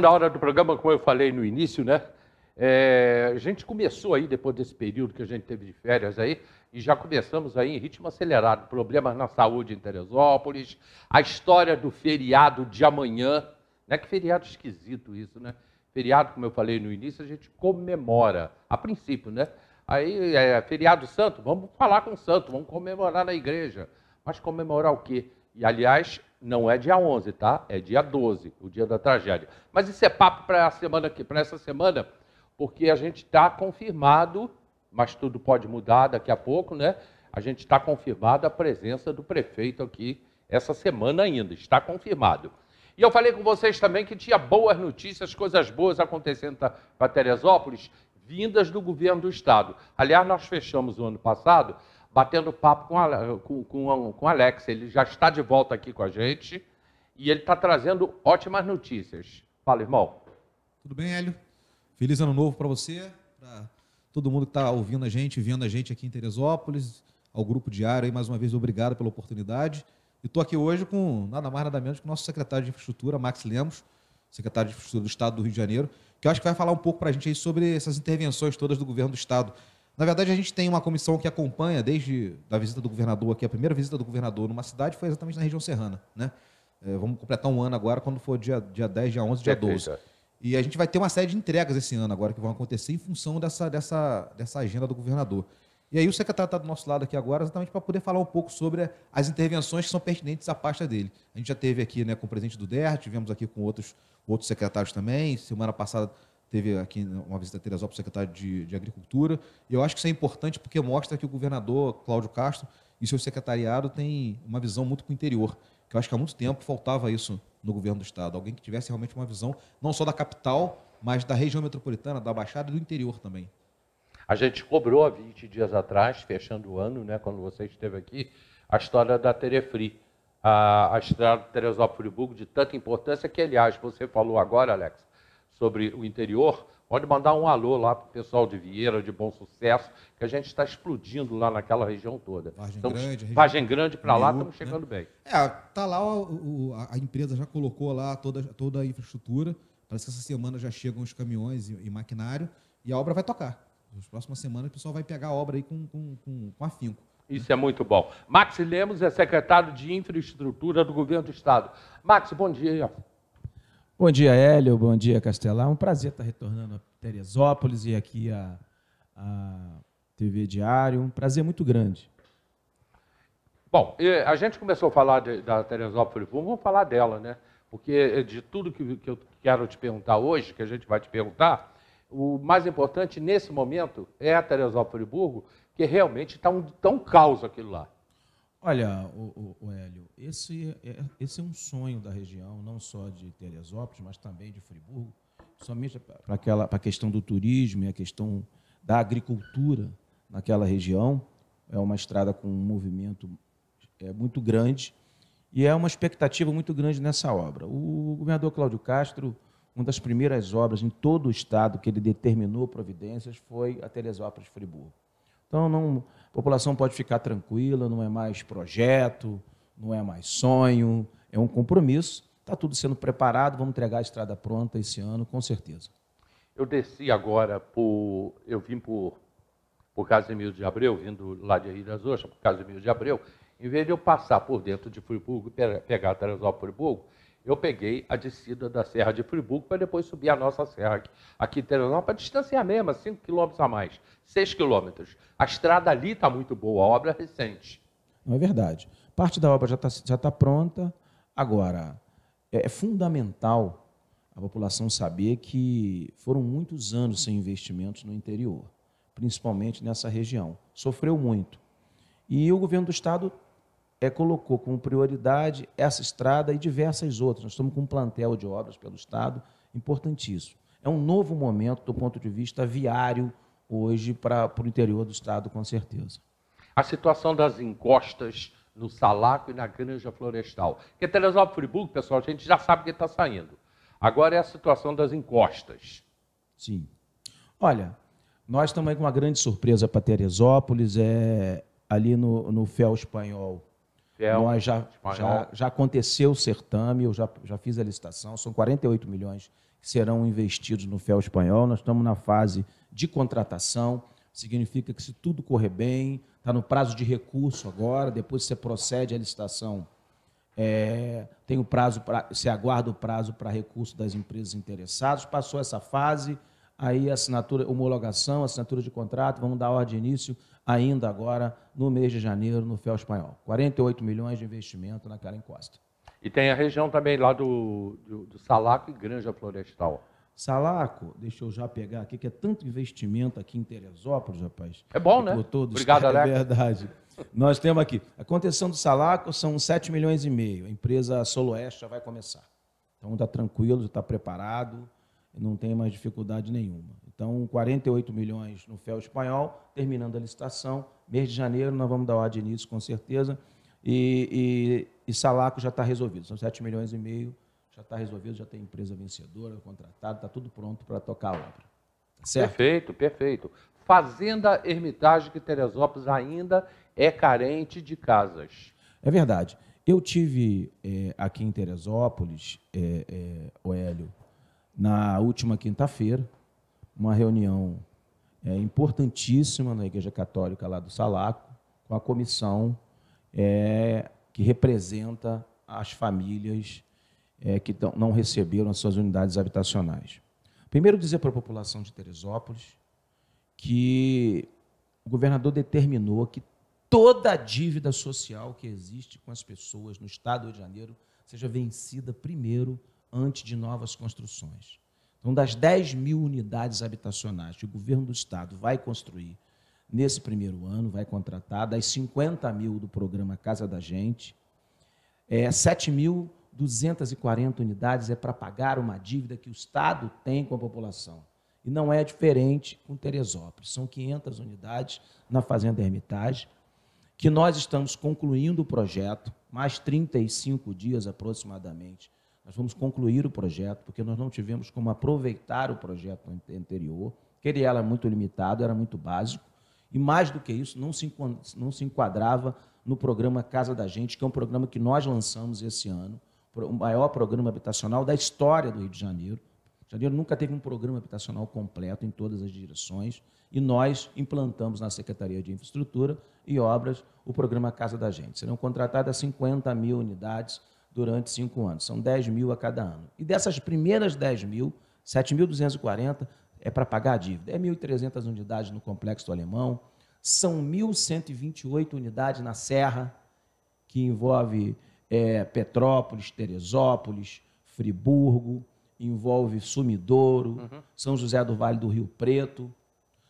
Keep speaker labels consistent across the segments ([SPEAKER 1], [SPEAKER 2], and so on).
[SPEAKER 1] na hora do programa, como eu falei no início, né? É, a gente começou aí, depois desse período que a gente teve de férias aí, e já começamos aí em ritmo acelerado. Problemas na saúde em Teresópolis, a história do feriado de amanhã. Né? Que feriado esquisito isso, né? Feriado, como eu falei no início, a gente comemora, a princípio, né? Aí é feriado santo, vamos falar com o santo, vamos comemorar na igreja. Mas comemorar o quê? E, aliás, não é dia 11, tá? É dia 12, o dia da tragédia. Mas isso é papo para a semana aqui, para essa semana, porque a gente está confirmado, mas tudo pode mudar daqui a pouco, né? A gente está confirmado a presença do prefeito aqui essa semana ainda, está confirmado. E eu falei com vocês também que tinha boas notícias, coisas boas acontecendo para Teresópolis, vindas do governo do estado. Aliás, nós fechamos o ano passado batendo papo com, o com, com, Alex. Ele já está de volta aqui com a gente e ele está trazendo ótimas notícias. Fala, irmão.
[SPEAKER 2] Tudo bem, Hélio? Feliz ano novo para você, para todo mundo que está ouvindo a gente, vendo a gente aqui em Teresópolis, ao Grupo Diário, aí, mais uma vez, obrigado pela oportunidade. E estou aqui hoje com nada mais, nada menos que o nosso secretário de Infraestrutura, Max Lemos, secretário de Infraestrutura do Estado do Rio de Janeiro, que eu acho que vai falar um pouco para a gente aí sobre essas intervenções todas do governo do Estado na verdade, a gente tem uma comissão que acompanha desde a visita do governador aqui. A primeira visita do governador numa cidade foi exatamente na região serrana. Né? É, vamos completar um ano agora, quando for dia, dia 10, dia 11, dia 12. É. E a gente vai ter uma série de entregas esse ano agora que vão acontecer em função dessa, dessa, dessa agenda do governador. E aí o secretário está do nosso lado aqui agora, exatamente para poder falar um pouco sobre as intervenções que são pertinentes à pasta dele. A gente já teve aqui né, com o presidente do DER, tivemos aqui com outros, outros secretários também. Semana passada teve aqui uma visita a Teresópolis, secretário de, de Agricultura. E eu acho que isso é importante porque mostra que o governador Cláudio Castro e seu secretariado têm uma visão muito para o interior, que eu acho que há muito tempo faltava isso no governo do Estado. Alguém que tivesse realmente uma visão não só da capital, mas da região metropolitana, da Baixada e do interior também.
[SPEAKER 1] A gente cobrou há 20 dias atrás, fechando o ano, né, quando você esteve aqui, a história da Terefri, a, a estrada Teresópolis-Friburgo, de tanta importância que, aliás, você falou agora, Alex, sobre o interior, pode mandar um alô lá para o pessoal de Vieira, de Bom Sucesso, que a gente está explodindo lá naquela região toda. Vagem estamos, Grande. Grande para lá, estamos né? chegando né?
[SPEAKER 2] bem. É, tá lá, o, a, a empresa já colocou lá toda, toda a infraestrutura. Parece que essa semana já chegam os caminhões e, e maquinário e a obra vai tocar. Nas próximas semanas o pessoal vai pegar a obra aí com, com, com, com afinco.
[SPEAKER 1] Isso é muito bom. Max Lemos é secretário de Infraestrutura do Governo do Estado. Max, bom dia.
[SPEAKER 3] Bom dia, Hélio. Bom dia, Castelar. Um prazer estar retornando a Teresópolis e aqui a, a TV Diário. Um prazer muito grande.
[SPEAKER 1] Bom, a gente começou a falar de, da Teresópolis vamos falar dela, né? Porque de tudo que, que eu quero te perguntar hoje, que a gente vai te perguntar, o mais importante nesse momento é a Teresópolis Burgo, que realmente está um tão tá caos aquilo lá.
[SPEAKER 3] Olha, o, o, o Hélio, esse é, é, esse é um sonho da região, não só de Teresópolis, mas também de Friburgo, somente para aquela pra questão do turismo e a questão da agricultura naquela região. É uma estrada com um movimento é, muito grande e é uma expectativa muito grande nessa obra. O governador Cláudio Castro, uma das primeiras obras em todo o estado que ele determinou providências foi a Teresópolis-Friburgo. Então, não, a população pode ficar tranquila, não é mais projeto, não é mais sonho, é um compromisso. Está tudo sendo preparado, vamos entregar a estrada pronta esse ano, com certeza.
[SPEAKER 1] Eu desci agora por. Eu vim por, por Casimiro de Abreu, vindo lá de Rio das Ostras, por Casimiro de Abreu. Em vez de eu passar por dentro de Friburgo e pegar Teresópolis Friburgo, eu peguei a descida da Serra de Friburgo para depois subir a nossa serra aqui, aqui em Teresópolis, a distância é a mesma, assim, 5 quilômetros a mais, 6 quilômetros. A estrada ali está muito boa, a obra é recente.
[SPEAKER 3] Não é verdade. Parte da obra já está já tá pronta. Agora, é, é fundamental a população saber que foram muitos anos sem investimentos no interior, principalmente nessa região. Sofreu muito. E o governo do estado é, colocou como prioridade essa estrada e diversas outras. Nós estamos com um plantel de obras pelo Estado importantíssimo. É um novo momento do ponto de vista viário hoje para o interior do Estado, com certeza.
[SPEAKER 1] A situação das encostas no Salaco e na Granja Florestal. Porque Teresópolis Friburgo, pessoal, a gente já sabe que está saindo. Agora é a situação das encostas.
[SPEAKER 3] Sim. Olha, nós estamos aí com uma grande surpresa para Teresópolis. É, ali no, no Fel Espanhol, Fiel, então, Nós já, já, já, aconteceu o certame, eu já, já fiz a licitação, são 48 milhões que serão investidos no Fiel Espanhol. Nós estamos na fase de contratação, significa que se tudo correr bem, está no prazo de recurso agora, depois você procede à licitação, é, tem o prazo, para você aguarda o prazo para recurso das empresas interessadas, passou essa fase, aí assinatura, homologação, assinatura de contrato, vamos dar ordem de início ainda agora no mês de janeiro no FEL Espanhol. 48 milhões de investimento naquela encosta.
[SPEAKER 1] E tem a região também lá do, do, do Salaco e Granja Florestal.
[SPEAKER 3] Salaco, deixa eu já pegar aqui, que é tanto investimento aqui em Teresópolis, rapaz. É bom, né? Todos, Obrigado, é Alex. É verdade. Nós temos aqui, a contenção do Salaco são 7 milhões e meio. A empresa Soloeste já vai começar. Então está tranquilo, está preparado não tem mais dificuldade nenhuma. Então, 48 milhões no FEL espanhol, terminando a licitação, mês de janeiro nós vamos dar o ar de início, com certeza, e, e, e Salaco já está resolvido, são 7 milhões e meio, já está resolvido, já tem empresa vencedora, contratada, está tudo pronto para tocar a obra. Tá certo? Perfeito, perfeito. Fazenda
[SPEAKER 1] Hermitage, que Teresópolis ainda é carente de casas.
[SPEAKER 3] É verdade. Eu tive é, aqui em Teresópolis, é, é, o Hélio, na última quinta-feira, uma reunião é, importantíssima na Igreja Católica lá do Salaco, com a comissão é, que representa as famílias é, que não receberam as suas unidades habitacionais. Primeiro, dizer para a população de Teresópolis que o governador determinou que toda a dívida social que existe com as pessoas no Estado do Rio de Janeiro seja vencida primeiro antes de novas construções. Então, das 10 mil unidades habitacionais que o governo do estado vai construir nesse primeiro ano, vai contratar, das 50 mil do programa Casa da Gente, é, 7.240 unidades é para pagar uma dívida que o estado tem com a população. E não é diferente com Teresópolis. São 500 unidades na Fazenda Hermitage, que nós estamos concluindo o projeto, mais 35 dias aproximadamente nós vamos concluir o projeto, porque nós não tivemos como aproveitar o projeto anterior, que ele era muito limitado, era muito básico, e mais do que isso, não se, não se enquadrava no programa Casa da Gente, que é um programa que nós lançamos esse ano, o maior programa habitacional da história do Rio de Janeiro. O Rio de Janeiro nunca teve um programa habitacional completo em todas as direções, e nós implantamos na Secretaria de Infraestrutura e Obras o programa Casa da Gente. Serão contratadas 50 mil unidades durante cinco anos. São 10 mil a cada ano. E dessas primeiras 10 mil, 7.240 é para pagar a dívida. É 1.300 unidades no Complexo do Alemão, são 1.128 unidades na Serra, que envolve é, Petrópolis, Teresópolis, Friburgo, envolve Sumidouro, uhum. São José do Vale do Rio Preto.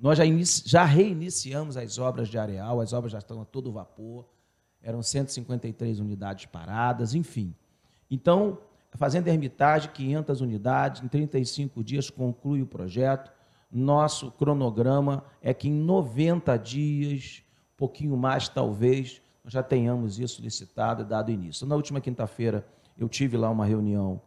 [SPEAKER 3] Nós já, já reiniciamos as obras de areal, as obras já estão a todo vapor eram 153 unidades paradas, enfim. Então, a Fazenda Hermitage, 500 unidades, em 35 dias conclui o projeto. Nosso cronograma é que em 90 dias, um pouquinho mais talvez, nós já tenhamos isso licitado e dado início. Na última quinta-feira, eu tive lá uma reunião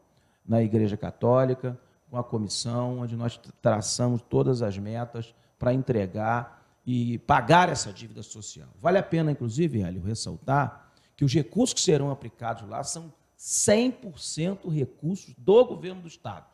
[SPEAKER 3] na Igreja Católica, com a comissão, onde nós traçamos todas as metas para entregar e pagar essa dívida social. Vale a pena, inclusive, Hélio, ressaltar que os recursos que serão aplicados lá são 100% recursos do governo do Estado.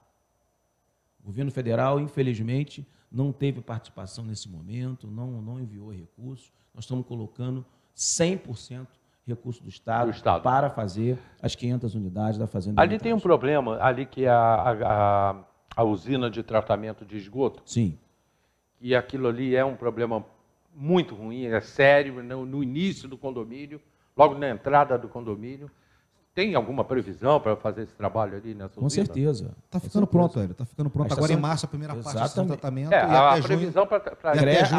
[SPEAKER 3] O governo federal, infelizmente, não teve participação nesse momento, não, não enviou recursos. Nós estamos colocando 100% recurso do Estado, do Estado, para fazer as 500 unidades da Fazenda. Ali
[SPEAKER 1] tem um problema, ali que é a, a, a usina de tratamento de esgoto. Sim que aquilo ali é um problema muito ruim, é sério, né, no início do condomínio, logo na entrada do condomínio. Tem alguma previsão para fazer esse trabalho ali nessa Com usina? certeza.
[SPEAKER 2] Está tá ficando pronto, Hélio. Está ficando pronto. Agora em março a primeira Exatamente. parte do tratamento. É, a, a previsão para a, a, creche,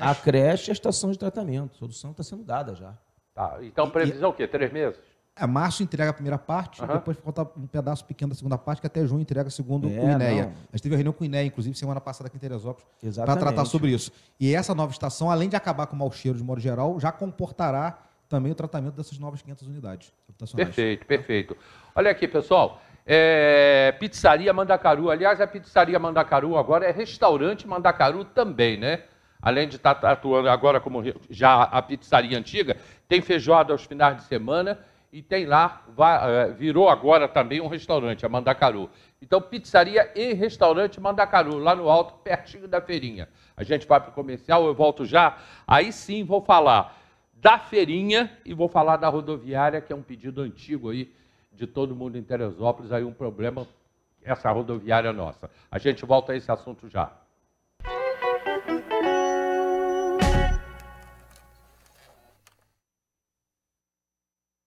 [SPEAKER 2] a creche e a estação de tratamento. A solução está sendo dada já.
[SPEAKER 1] Tá. Então, previsão e, o quê? Três
[SPEAKER 2] meses? É, março entrega a primeira parte, uhum. depois falta um pedaço pequeno da segunda parte, que até junho entrega segundo é, o INEA. Não. A gente teve a reunião com o INEA, inclusive, semana passada aqui em Teresópolis, para tratar sobre isso. E essa nova estação, além de acabar com o mau cheiro de modo geral, já comportará também o tratamento dessas novas 500 unidades
[SPEAKER 1] habitacionais. Perfeito, perfeito. Olha aqui, pessoal. É, pizzaria Mandacaru. Aliás, a é Pizzaria Mandacaru agora é restaurante Mandacaru também, né? Além de estar tá atuando agora como já a pizzaria antiga, tem feijoada aos finais de semana e tem lá, eh, virou agora também um restaurante, a Mandacaru. Então, pizzaria e restaurante Mandacaru, lá no alto, pertinho da feirinha. A gente vai para o comercial, eu volto já. Aí sim vou falar da feirinha e vou falar da rodoviária, que é um pedido antigo aí de todo mundo em Teresópolis, aí um problema, essa rodoviária nossa. A gente volta a esse assunto já.